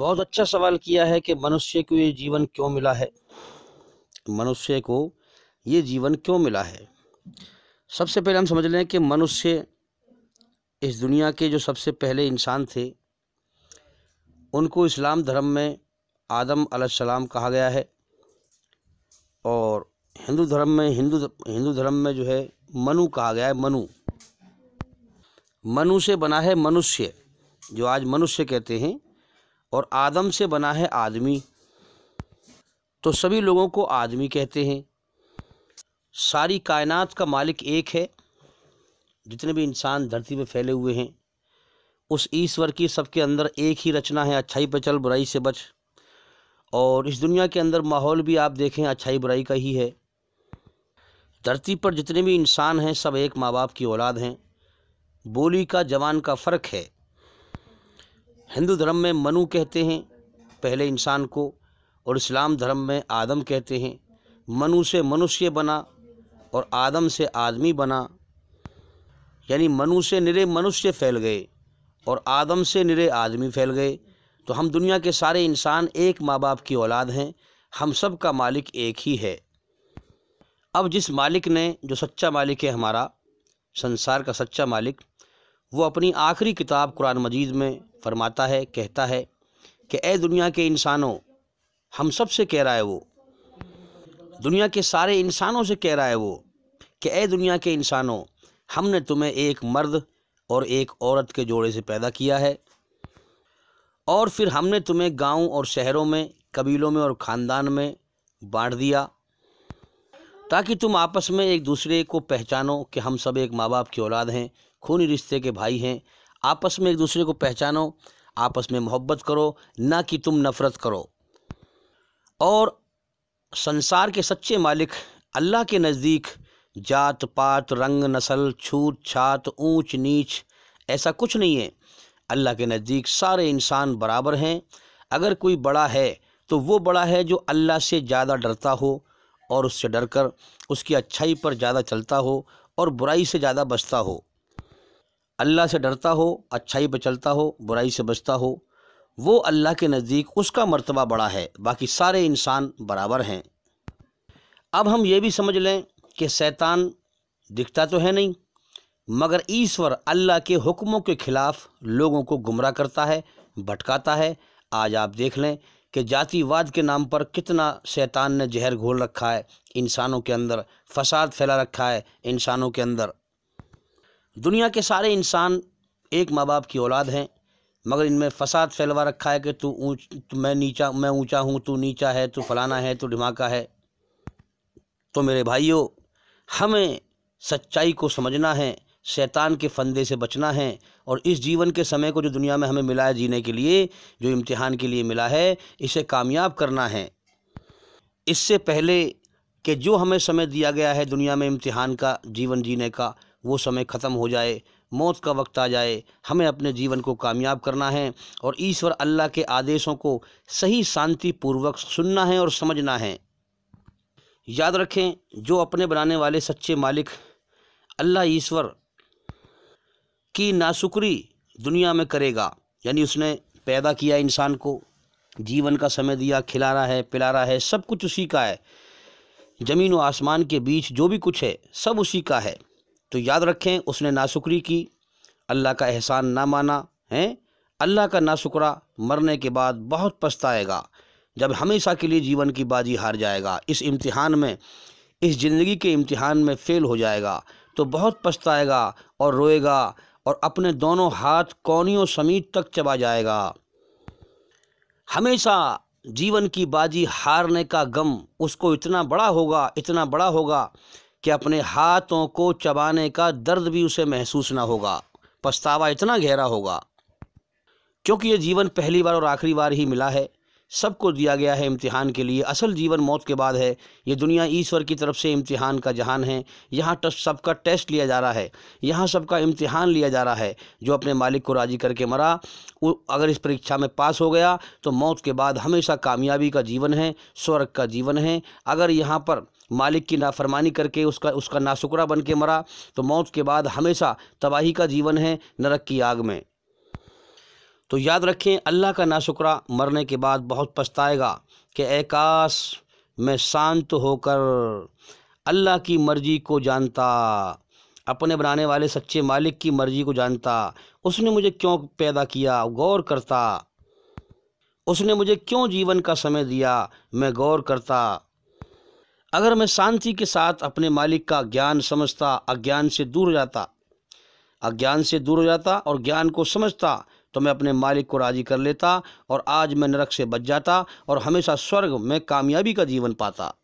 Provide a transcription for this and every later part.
बहुत अच्छा सवाल किया है कि मनुष्य को ये जीवन क्यों मिला है मनुष्य को ये जीवन क्यों मिला है सबसे पहले हम समझ लें कि मनुष्य इस दुनिया के जो सबसे पहले इंसान थे उनको इस्लाम धर्म में आदम सलाम कहा गया है और हिंदू धर्म में हिंदू हिंदू धर्म में जो है मनु कहा गया है मनु मनु से बना है मनुष्य जो आज मनुष्य कहते हैं और आदम से बना है आदमी तो सभी लोगों को आदमी कहते हैं सारी कायनात का मालिक एक है जितने भी इंसान धरती पर फैले हुए हैं उस ईश्वर की सबके अंदर एक ही रचना है अच्छाई पर चल बुराई से बच और इस दुनिया के अंदर माहौल भी आप देखें अच्छाई बुराई का ही है धरती पर जितने भी इंसान हैं सब एक माँ बाप की औलाद हैं बोली का जवान का फ़र्क है हिंदू धर्म में मनु कहते हैं पहले इंसान को और इस्लाम धर्म में आदम कहते हैं मनु से मनुष्य बना और आदम से आदमी बना यानी मनु से निरे मनुष्य फैल गए और आदम से निरे आदमी फैल गए तो हम दुनिया के सारे इंसान एक माँ बाप की औलाद हैं हम सब का मालिक एक ही है अब जिस मालिक ने जो सच्चा मालिक है हमारा संसार का सच्चा मालिक वो अपनी आखिरी किताब कुरान मजीद में फरमाता है कहता है कि ए दुनिया के इंसानों हम सब से कह रहा है वो दुनिया के सारे इंसानों से कह रहा है वो कि ए दुनिया के इंसानों हमने तुम्हें एक मर्द और एक औरत के जोड़े से पैदा किया है और फिर हमने तुम्हें गांव और शहरों में कबीलों में और ख़ानदान में बांट दिया ताकि तुम आपस में एक दूसरे को पहचानो कि हम सब एक माँ बाप की औलाद हैं खूनी रिश्ते के भाई हैं आपस में एक दूसरे को पहचानो आपस में मोहब्बत करो ना कि तुम नफ़रत करो और संसार के सच्चे मालिक अल्लाह के नज़दीक जात पात रंग नस्ल छूत छात ऊंच नीच ऐसा कुछ नहीं है अल्लाह के नज़दीक सारे इंसान बराबर हैं अगर कोई बड़ा है तो वो बड़ा है जो अल्लाह से ज़्यादा डरता हो और उससे डरकर उसकी अच्छाई पर ज़्यादा चलता हो और बुराई से ज़्यादा बचता हो अल्लाह से डरता हो अच्छाई पर चलता हो बुराई से बचता हो वो अल्लाह के नज़दीक उसका मर्तबा बड़ा है बाकी सारे इंसान बराबर हैं अब हम ये भी समझ लें कि शैतान दिखता तो है नहीं मगर ईश्वर अल्लाह के हुक्मों के ख़िलाफ़ लोगों को गुमराह करता है भटकाता है आज आप देख लें कि जातिवाद के नाम पर कितना शैतान ने जहर घोल रखा है इंसानों के अंदर फसाद फैला रखा है इंसानों के अंदर दुनिया के सारे इंसान एक माँ बाप की औलाद हैं मगर इनमें फसाद फैलवा रखा है कि तू ऊँच मैं नीचा मैं ऊंचा हूँ तू नीचा है तू फलाना है तू धमाका है तो मेरे भाइयों हमें सच्चाई को समझना है शैतान के फंदे से बचना है और इस जीवन के समय को जो दुनिया में हमें मिला है जीने के लिए जो इम्तिहान के लिए मिला है इसे कामयाब करना है इससे पहले कि जो हमें समय दिया गया है दुनिया में इम्तिहान का जीवन जीने का वो समय ख़त्म हो जाए मौत का वक्त आ जाए हमें अपने जीवन को कामयाब करना है और ईश्वर अल्लाह के आदेशों को सही शांति पूर्वक सुनना है और समझना है याद रखें जो अपने बनाने वाले सच्चे मालिक अल्लाह ईश्वर की नाशुक्री दुनिया में करेगा यानी उसने पैदा किया इंसान को जीवन का समय दिया खिला रहा है पिला रहा है सब कुछ उसी का है ज़मीन व आसमान के बीच जो भी कुछ है सब उसी का है तो याद रखें उसने नाशुक्री की अल्लाह का एहसान ना माना है अल्लाह का नाशुकरा मरने के बाद बहुत पछताएगा जब हमेशा के लिए जीवन की बाजी हार जाएगा इस इम्तिहान में इस ज़िंदगी के इम्तिहान में फेल हो जाएगा तो बहुत पछताएगा और रोएगा और अपने दोनों हाथ कौनियों समीत तक चबा जाएगा हमेशा जीवन की बाजी हारने का गम उसको इतना बड़ा होगा इतना बड़ा होगा कि अपने हाथों को चबाने का दर्द भी उसे महसूस ना होगा पछतावा इतना गहरा होगा क्योंकि ये जीवन पहली बार और आखिरी बार ही मिला है सबको दिया गया है इम्तिहान के लिए असल जीवन मौत के बाद है ये दुनिया ईश्वर की तरफ से इम्तिहान का जहान है यहाँ सबका टेस्ट लिया जा रहा है यहाँ सबका इम्तिहान लिया जा रहा है जो अपने मालिक को राज़ी करके मरा अगर इस परीक्षा में पास हो गया तो मौत के बाद हमेशा कामयाबी का जीवन है स्वर्ग का जीवन है अगर यहाँ पर मालिक की नाफरमानी करके उसका उसका नाशुकरा बन के मरा तो मौत के बाद हमेशा तबाही का जीवन है नरक की आग में तो याद रखें अल्लाह का नाशुक्रा मरने के बाद बहुत पछताएगा कि एकाश मैं शांत होकर अल्लाह की मर्ज़ी को जानता अपने बनाने वाले सच्चे मालिक की मर्ज़ी को जानता उसने मुझे क्यों पैदा किया गौर करता उसने मुझे क्यों जीवन का समय दिया मैं गौर करता अगर मैं शांति के साथ अपने मालिक का ज्ञान समझता अज्ञान से दूर हो जाता अज्ञान से दूर हो जाता और ज्ञान को समझता तो मैं अपने मालिक को राज़ी कर लेता और आज मैं नरक से बच जाता और हमेशा स्वर्ग में कामयाबी का जीवन पाता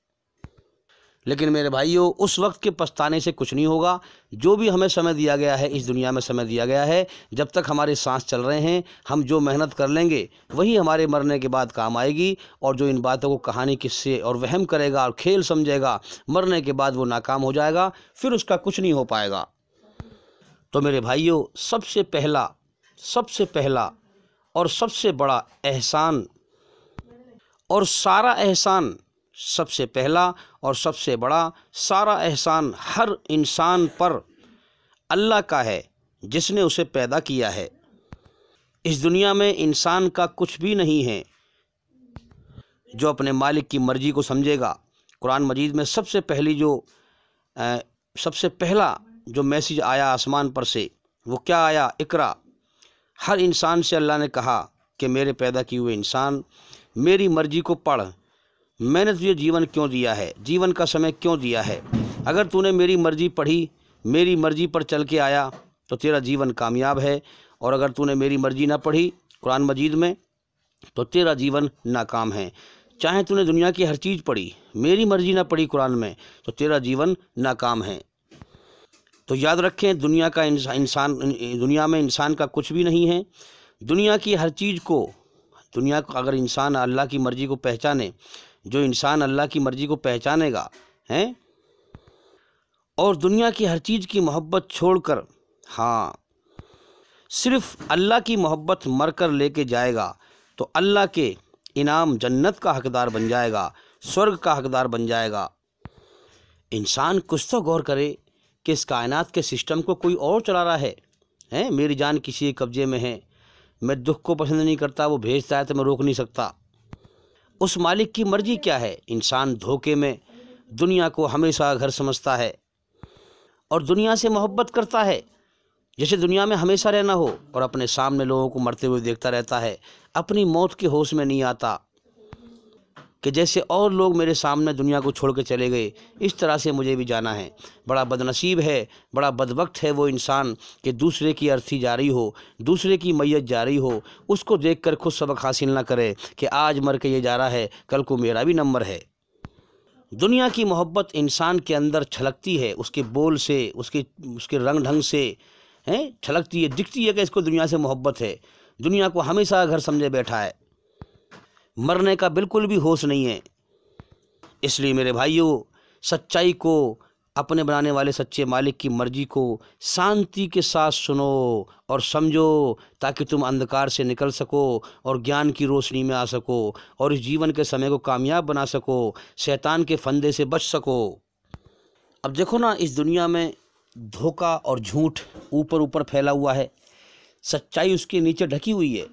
लेकिन मेरे भाइयों उस वक्त के पछताने से कुछ नहीं होगा जो भी हमें समय दिया गया है इस दुनिया में समय दिया गया है जब तक हमारे सांस चल रहे हैं हम जो मेहनत कर लेंगे वही हमारे मरने के बाद काम आएगी और जो इन बातों को कहानी किस्से और वहम करेगा और खेल समझेगा मरने के बाद वो नाकाम हो जाएगा फिर उसका कुछ नहीं हो पाएगा तो मेरे भाइयों सबसे पहला सबसे पहला और सबसे बड़ा एहसान और सारा एहसान सबसे पहला और सबसे बड़ा सारा एहसान हर इंसान पर अल्लाह का है जिसने उसे पैदा किया है इस दुनिया में इंसान का कुछ भी नहीं है जो अपने मालिक की मर्ज़ी को समझेगा कुरान मजीद में सबसे पहली जो आ, सबसे पहला जो मैसेज आया आसमान पर से वो क्या आया इकरा हर इंसान से अल्लाह ने कहा कि मेरे पैदा किए हुए इंसान मेरी मर्ज़ी को पढ़ मैंने तुझे जीवन क्यों दिया है जीवन का समय क्यों दिया है अगर तूने मेरी मर्ज़ी पढ़ी मेरी मर्ज़ी पर चल के आया तो तेरा जीवन कामयाब है और अगर तूने मेरी मर्ज़ी ना पढ़ी कुरान मजीद में तो तेरा जीवन नाकाम है चाहे तूने दुनिया की हर चीज़ पढ़ी मेरी मर्ज़ी ना पढ़ी कुरान में तो तेरा जीवन नाकाम है तो याद रखें दुनिया का इंसान दुनिया में इंसान का कुछ भी नहीं है दुनिया की हर चीज़ को दुनिया को अगर इंसान अल्लाह की मर्ज़ी को पहचाने जो इंसान अल्लाह की मर्ज़ी को पहचानेगा हैं और दुनिया की हर चीज़ की मोहब्बत छोड़कर हाँ सिर्फ अल्लाह की मोहब्बत मर कर लेके जाएगा तो अल्लाह के इनाम जन्नत का हकदार बन जाएगा स्वर्ग का हकदार बन जाएगा इंसान कुछ तो गौर करे कि इस कायनात के सिस्टम को कोई और चला रहा है हैं मेरी जान किसी के कब्जे में है मैं दुख को पसंद नहीं करता वो भेजता है तो मैं रोक नहीं सकता उस मालिक की मर्जी क्या है इंसान धोखे में दुनिया को हमेशा घर समझता है और दुनिया से मोहब्बत करता है जैसे दुनिया में हमेशा रहना हो और अपने सामने लोगों को मरते हुए देखता रहता है अपनी मौत के होश में नहीं आता कि जैसे और लोग मेरे सामने दुनिया को छोड़ चले गए इस तरह से मुझे भी जाना है बड़ा बदनसीब है बड़ा बदवक्त है वो इंसान कि दूसरे की अर्थी जारी हो दूसरे की जा जारी हो उसको देख कर खुद सबक हासिल ना करे कि आज मर के ये जा रहा है कल को मेरा भी नंबर है दुनिया की मोहब्बत इंसान के अंदर छलकती है उसके बोल से उसके उसके रंग ढंग से हैं छलकती है दिखती है कि इसको दुनिया से मोहब्बत है दुनिया को हमेशा घर समझे बैठा है मरने का बिल्कुल भी होश नहीं है इसलिए मेरे भाइयों सच्चाई को अपने बनाने वाले सच्चे मालिक की मर्जी को शांति के साथ सुनो और समझो ताकि तुम अंधकार से निकल सको और ज्ञान की रोशनी में आ सको और इस जीवन के समय को कामयाब बना सको शैतान के फंदे से बच सको अब देखो ना इस दुनिया में धोखा और झूठ ऊपर ऊपर फैला हुआ है सच्चाई उसके नीचे ढकी हुई है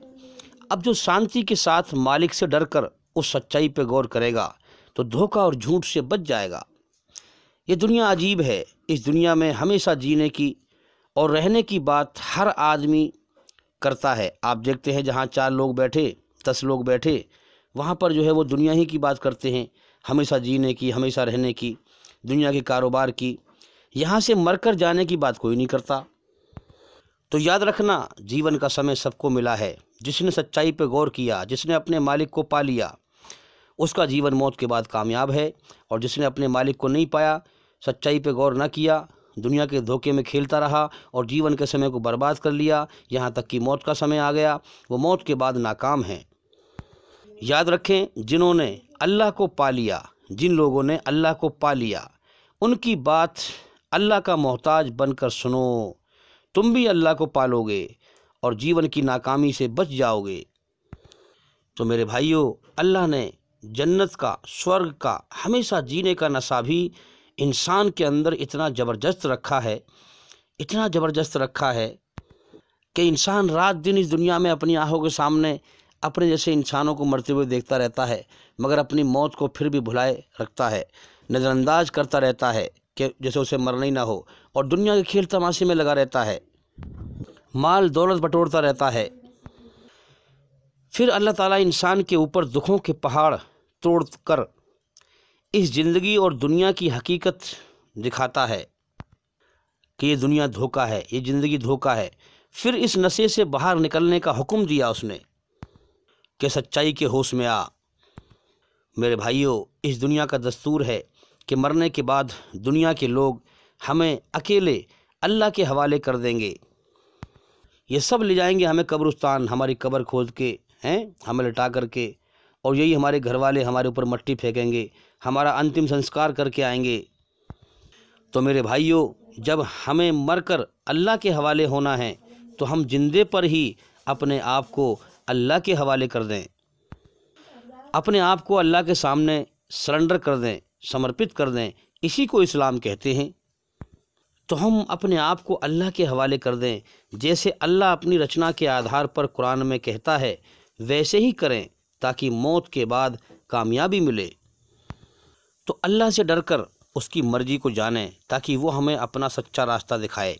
अब जो शांति के साथ मालिक से डरकर उस सच्चाई पर गौर करेगा तो धोखा और झूठ से बच जाएगा ये दुनिया अजीब है इस दुनिया में हमेशा जीने की और रहने की बात हर आदमी करता है आप देखते हैं जहाँ चार लोग बैठे दस लोग बैठे वहाँ पर जो है वो दुनिया ही की बात करते हैं हमेशा जीने की हमेशा रहने की दुनिया के कारोबार की यहाँ से मरकर जाने की बात कोई नहीं करता तो याद रखना जीवन का समय सबको मिला है जिसने सच्चाई पर गौर किया जिसने अपने मालिक को पा लिया उसका जीवन मौत के बाद कामयाब है और जिसने अपने मालिक को नहीं पाया सच्चाई पर गौर ना किया दुनिया के धोखे में खेलता रहा और जीवन के समय को बर्बाद कर लिया यहाँ तक कि मौत का समय आ गया वो मौत के बाद नाकाम है याद रखें जिन्होंने अल्लाह को पा लिया जिन लोगों ने अल्लाह को पा लिया उनकी बात अल्लाह का मोहताज बनकर सुनो तुम भी अल्लाह को पालोगे और जीवन की नाकामी से बच जाओगे तो मेरे भाइयों अल्लाह ने जन्नत का स्वर्ग का हमेशा जीने का नशा भी इंसान के अंदर इतना ज़बरदस्त रखा है इतना ज़बरदस्त रखा है कि इंसान रात दिन इस दुनिया में अपनी आँखों के सामने अपने जैसे इंसानों को मरते हुए देखता रहता है मगर अपनी मौत को फिर भी भुलाए रखता है नज़रअंदाज करता रहता है कि जैसे उसे मरना ही ना हो और दुनिया के खेल तमाशे में लगा रहता है माल दौलत बटोरता रहता है फिर अल्लाह ताला इंसान के ऊपर दुखों के पहाड़ तोड़ कर इस ज़िंदगी और दुनिया की हकीकत दिखाता है कि ये दुनिया धोखा है ये ज़िंदगी धोखा है फिर इस नशे से बाहर निकलने का हुक्म दिया उसने कि सच्चाई के होश में आ मेरे भाइयों इस दुनिया का दस्तूर है कि मरने के बाद दुनिया के लोग हमें अकेले अल्लाह के हवाले कर देंगे ये सब ले जाएंगे हमें कब्रस्तान हमारी कब्र खोद के हैं हमें लटा करके और यही हमारे घर वाले हमारे ऊपर मट्टी फेंकेंगे हमारा अंतिम संस्कार करके आएंगे तो मेरे भाइयों जब हमें मरकर अल्लाह के हवाले होना है तो हम जिंदे पर ही अपने आप को अल्लाह के हवाले कर दें अपने आप को अल्लाह के सामने सरेंडर कर दें समर्पित कर दें इसी को इस्लाम कहते हैं तो हम अपने आप को अल्लाह के हवाले कर दें जैसे अल्लाह अपनी रचना के आधार पर कुरान में कहता है वैसे ही करें ताकि मौत के बाद कामयाबी मिले तो अल्लाह से डरकर उसकी मर्ज़ी को जानें ताकि वो हमें अपना सच्चा रास्ता दिखाए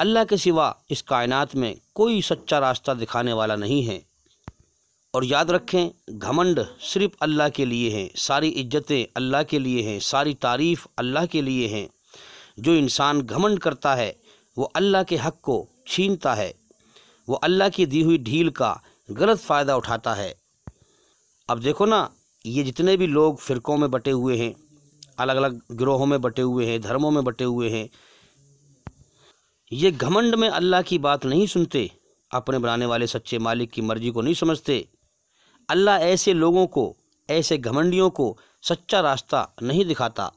अल्लाह के सिवा इस कायनात में कोई सच्चा रास्ता दिखाने वाला नहीं है और याद रखें घमंड सिर्फ़ अल्लाह के लिए हैं सारी इज्जतें अल्लाह के लिए हैं सारी तारीफ़ अल्लाह के लिए हैं जो इंसान घमंड करता है वो अल्लाह के हक को छीनता है वो अल्लाह की दी हुई ढील का गलत फ़ायदा उठाता है अब देखो ना ये जितने भी लोग फ़िरक़ों में बटे हुए हैं अलग अलग ग्रोहों में बटे हुए हैं धर्मों में बटे हुए हैं ये घमंड में अल्लाह की बात नहीं सुनते अपने बनाने वाले सच्चे मालिक की मर्ज़ी को नहीं समझते अल्लाह ऐसे लोगों को ऐसे घमंडियों को सच्चा रास्ता नहीं दिखाता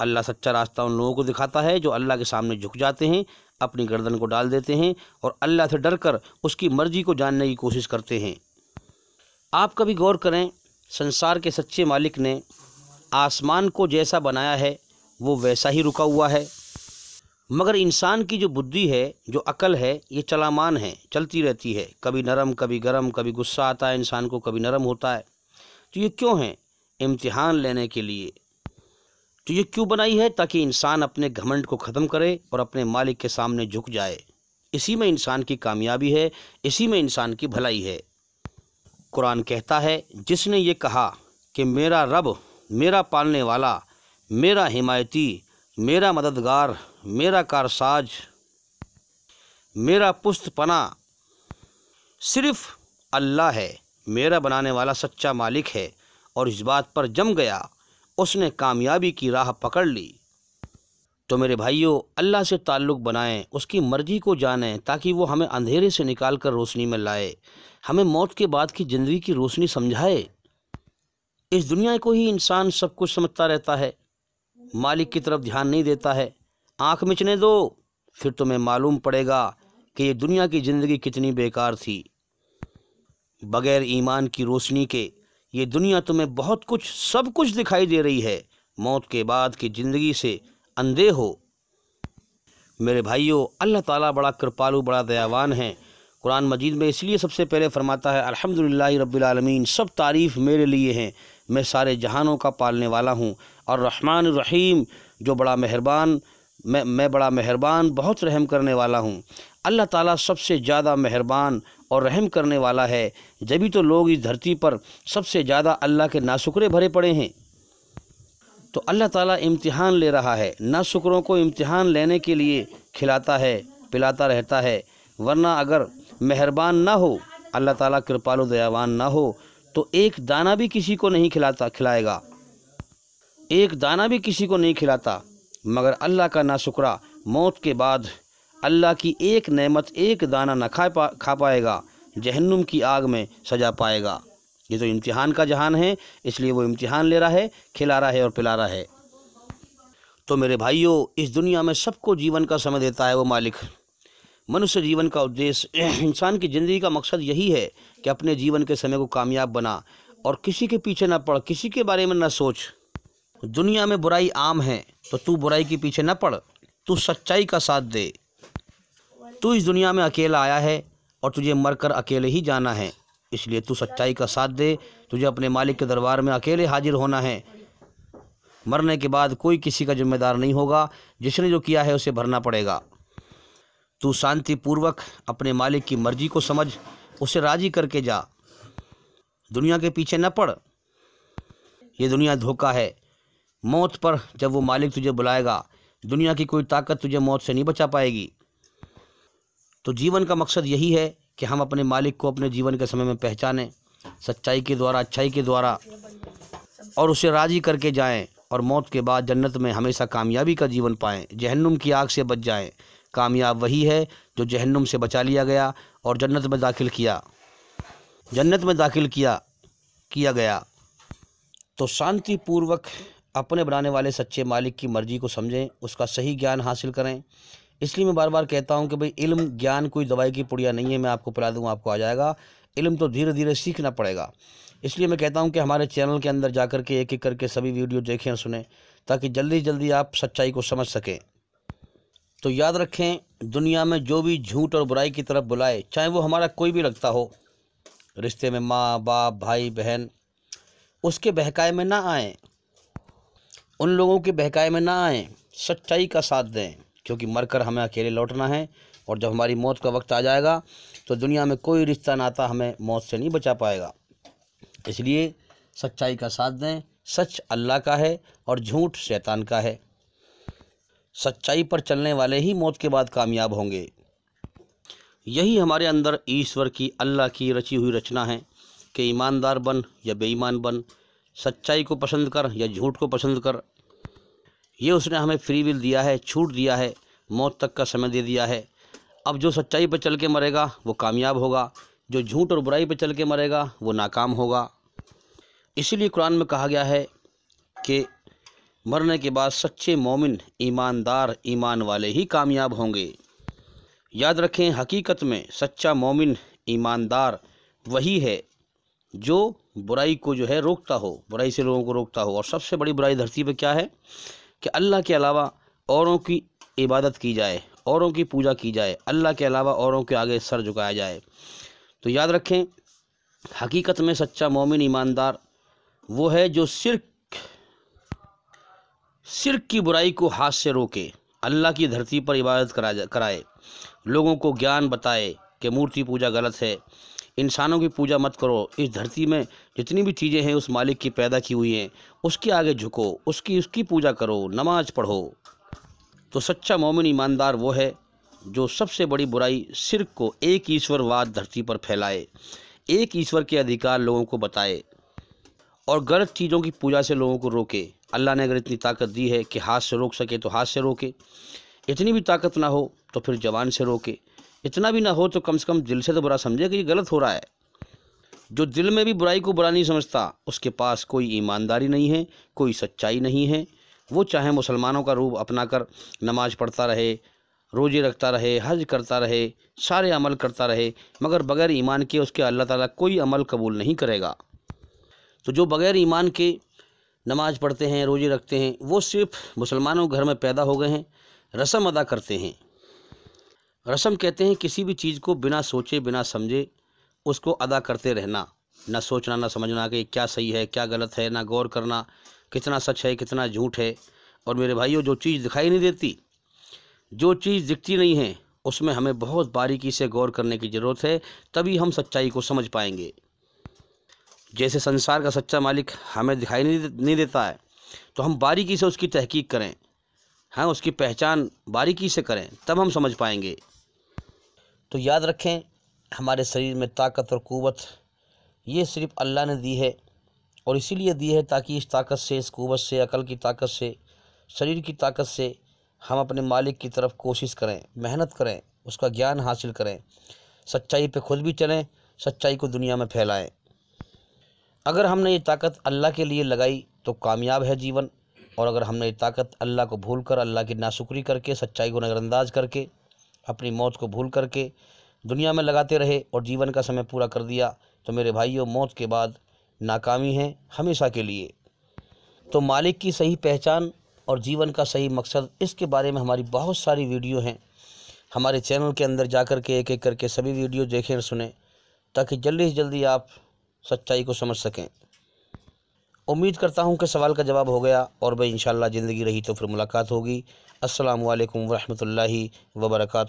अल्लाह सच्चा रास्ता उन लोगों को दिखाता है जो अल्लाह के सामने झुक जाते हैं अपनी गर्दन को डाल देते हैं और अल्लाह से डर कर उसकी मर्जी को जानने की कोशिश करते हैं आप कभी गौर करें संसार के सच्चे मालिक ने आसमान को जैसा बनाया है वो वैसा ही रुका हुआ है मगर इंसान की जो बुद्धि है जो अकल है ये चलामान है चलती रहती है कभी नरम कभी गरम कभी गुस्सा आता है इंसान को कभी नरम होता है तो ये क्यों है इम्तिहान लेने के लिए तो ये क्यों बनाई है ताकि इंसान अपने घमंड को ख़त्म करे और अपने मालिक के सामने झुक जाए इसी में इंसान की कामयाबी है इसी में इंसान की भलाई है कुरान कहता है जिसने ये कहा कि मेरा रब मेरा पालने वाला मेरा हिमायती मेरा मददगार मेरा कारसाज मेरा पुस्तपना सिर्फ अल्लाह है मेरा बनाने वाला सच्चा मालिक है और इस बात पर जम गया उसने कामयाबी की राह पकड़ ली तो मेरे भाइयों अल्लाह से ताल्लुक़ बनाएं उसकी मर्ज़ी को जानें ताकि वो हमें अंधेरे से निकाल कर रोशनी में लाए हमें मौत के बाद की ज़िंदगी की रोशनी समझाए इस दुनिया को ही इंसान सब कुछ समझता रहता है मालिक की तरफ ध्यान नहीं देता है आँख मिचने दो फिर तुम्हें मालूम पड़ेगा कि ये दुनिया की ज़िंदगी कितनी बेकार थी बग़ैर ईमान की रोशनी के ये दुनिया तुम्हें बहुत कुछ सब कुछ दिखाई दे रही है मौत के बाद की ज़िंदगी से अंधे हो मेरे भाइयों अल्लाह ताला बड़ा कृपालु बड़ा दयावान है कुरान मजीद में इसलिए सबसे पहले फरमाता है अल्हम्दुलिल्लाह रब्बिल आलमीन सब तारीफ़ मेरे लिए हैं मैं सारे जहानों का पालने वाला हूँ और रहमान रहीम जो बड़ा मेहरबान मैं मैं बड़ा मेहरबान बहुत रहम करने वाला हूँ अल्लाह ताला सबसे ज़्यादा मेहरबान और रहम करने वाला है जभी तो लोग इस धरती पर सबसे ज़्यादा अल्लाह के नाशुकरे भरे पड़े हैं तो अल्लाह ताला इम्तिहान ले रहा है नाशुकरों को इम्तिहान लेने के लिए खिलाता है पिलाता रहता है वरना अगर मेहरबान ना हो अल्लाह ताला कृपालु दयावान ना हो तो एक दाना भी किसी को नहीं खिलाता खिलाएगा एक दाना भी किसी को नहीं खिलाता मगर अल्लाह का ना शुक्रा मौत के बाद अल्लाह की एक नेमत एक दाना ना खा पा खा पाएगा जहन्नुम की आग में सजा पाएगा ये तो इम्तिहान का जहान है इसलिए वो इम्तिहान ले रहा है खिला रहा है और पिला रहा है तो मेरे भाइयों इस दुनिया में सबको जीवन का समय देता है वो मालिक मनुष्य जीवन का उद्देश्य इंसान की ज़िंदगी का मकसद यही है कि अपने जीवन के समय को कामयाब बना और किसी के पीछे ना पड़ किसी के बारे में ना सोच दुनिया में बुराई आम है तो तू बुराई के पीछे न पड़ तू सच्चाई का साथ दे तू इस दुनिया में अकेला आया है और तुझे मरकर अकेले ही जाना है इसलिए तू सच्चाई का साथ दे तुझे अपने मालिक के दरबार में अकेले हाजिर होना है मरने के बाद कोई किसी का जिम्मेदार नहीं होगा जिसने जो किया है उसे भरना पड़ेगा तू शांतिपूर्वक अपने मालिक की मर्जी को समझ उसे राजी करके जा दुनिया के पीछे न पड़ ये दुनिया धोखा है मौत पर जब वो मालिक तुझे बुलाएगा दुनिया की कोई ताकत तुझे मौत से नहीं बचा पाएगी तो जीवन का मकसद यही है कि हम अपने मालिक को अपने जीवन के समय में पहचानें सच्चाई के द्वारा अच्छाई के द्वारा और उसे राज़ी करके जाएं और मौत के बाद जन्नत में हमेशा कामयाबी का जीवन पाएं जहन्नुम की आग से बच जाएं कामयाब वही है जो जहन्नुम से बचा लिया गया और जन्नत में दाखिल किया जन्नत में दाखिल किया किया गया तो शांतिपूर्वक अपने बनाने वाले सच्चे मालिक की मर्ज़ी को समझें उसका सही ज्ञान हासिल करें इसलिए मैं बार बार कहता हूँ कि भाई इल्म ज्ञान कोई दवाई की पुड़िया नहीं है मैं आपको पिला दूँगा आपको आ जाएगा इल्म तो धीरे धीरे सीखना पड़ेगा इसलिए मैं कहता हूँ कि हमारे चैनल के अंदर जा कर के एक एक करके सभी वीडियो देखें और सुने ताकि जल्दी जल्दी आप सच्चाई को समझ सकें तो याद रखें दुनिया में जो भी झूठ और बुराई की तरफ बुलाए चाहे वो हमारा कोई भी लगता हो रिश्ते में माँ बाप भाई बहन उसके बहकाए में ना आएँ उन लोगों के बहकाए में ना आएँ सच्चाई का साथ दें क्योंकि मरकर हमें अकेले लौटना है और जब हमारी मौत का वक्त आ जाएगा तो दुनिया में कोई रिश्ता नाता हमें मौत से नहीं बचा पाएगा इसलिए सच्चाई का साथ दें सच अल्लाह का है और झूठ शैतान का है सच्चाई पर चलने वाले ही मौत के बाद कामयाब होंगे यही हमारे अंदर ईश्वर की अल्लाह की रची हुई रचना है कि ईमानदार बन या बेईमान बन सच्चाई को पसंद कर या झूठ को पसंद कर ये उसने हमें फ्री विल दिया है छूट दिया है मौत तक का समय दे दिया है अब जो सच्चाई पर चल के मरेगा वो कामयाब होगा जो झूठ और बुराई पर चल के मरेगा वो नाकाम होगा इसीलिए कुरान में कहा गया है कि मरने के बाद सच्चे मोमिन ईमानदार ईमान वाले ही कामयाब होंगे याद रखें हकीकत में सच्चा मोमिन ईमानदार वही है जो बुराई को जो है रोकता हो बुराई से लोगों को रोकता हो और सबसे बड़ी बुराई धरती पर क्या है कि अल्लाह के अलावा औरों की इबादत की जाए औरों की पूजा की जाए अल्लाह के अलावा औरों के आगे सर झुकाया जाए तो याद रखें हकीकत में सच्चा मोमिन ईमानदार वो है जो सिर्क सिर्क की बुराई को हाथ से रोके अल्लाह की धरती पर इबादत करा कराए लोगों को ज्ञान बताए कि मूर्ति पूजा गलत है इंसानों की पूजा मत करो इस धरती में जितनी भी चीज़ें हैं उस मालिक की पैदा की हुई हैं उसके आगे झुको उसकी उसकी पूजा करो नमाज पढ़ो तो सच्चा मोमिन ईमानदार वो है जो सबसे बड़ी बुराई सिर को एक ईश्वरवाद धरती पर फैलाए एक ईश्वर के अधिकार लोगों को बताए और गलत चीज़ों की पूजा से लोगों को रोके अल्लाह ने अगर इतनी ताकत दी है कि हाथ से रोक सके तो हाथ से रोके इतनी भी ताकत ना हो तो फिर जवान से रोके इतना भी ना हो तो कम से कम दिल से तो बुरा समझे कि ये गलत हो रहा है जो दिल में भी बुराई को बुरा नहीं समझता उसके पास कोई ईमानदारी नहीं है कोई सच्चाई नहीं है वो चाहे मुसलमानों का रूप अपना कर नमाज पढ़ता रहे रोजे रखता रहे हज करता रहे सारे अमल करता रहे मगर बगैर ईमान के उसके अल्लाह ताला कोई अमल कबूल नहीं करेगा तो जो बगैर ईमान के नमाज पढ़ते हैं रोजे रखते हैं वो सिर्फ मुसलमानों घर में पैदा हो गए हैं रस्म अदा करते हैं रस्म कहते हैं किसी भी चीज़ को बिना सोचे बिना समझे उसको अदा करते रहना ना सोचना ना समझना कि क्या सही है क्या गलत है ना गौर करना कितना सच है कितना झूठ है और मेरे भाइयों जो चीज़ दिखाई नहीं देती जो चीज़ दिखती नहीं है उसमें हमें बहुत बारीकी से गौर करने की ज़रूरत है तभी हम सच्चाई को समझ पाएंगे जैसे संसार का सच्चा मालिक हमें दिखाई नहीं नहीं देता है तो हम बारीकी से उसकी तहकीक करें हाँ उसकी पहचान बारीकी से करें तब हम समझ पाएंगे तो याद रखें हमारे शरीर में ताकत और क़वत ये सिर्फ़ अल्लाह ने दी है और इसीलिए दी है ताकि इस ताकत से इस क़वत से अकल की ताकत से शरीर की ताकत से हम अपने मालिक की तरफ कोशिश करें मेहनत करें उसका ज्ञान हासिल करें सच्चाई पे खुद भी चलें सच्चाई को दुनिया में फैलाएं अगर हमने ये ताकत अल्लाह के लिए लगाई तो कामयाब है जीवन और अगर हमने ये ताकत अल्लाह को भूल कर अल्लाह की नाशुक्री करके सच्चाई को नज़रअंदाज करके अपनी मौत को भूल करके दुनिया में लगाते रहे और जीवन का समय पूरा कर दिया तो मेरे भाइयों मौत के बाद नाकामी है हमेशा के लिए तो मालिक की सही पहचान और जीवन का सही मकसद इसके बारे में हमारी बहुत सारी वीडियो हैं हमारे चैनल के अंदर जा कर के एक एक करके सभी वीडियो देखें और सुने ताकि जल्दी से जल्दी आप सच्चाई को समझ सकें उम्मीद करता हूं कि सवाल का जवाब हो गया और भाई इन ज़िंदगी रही तो फिर मुलाकात होगी असलकम वरहमल वर्का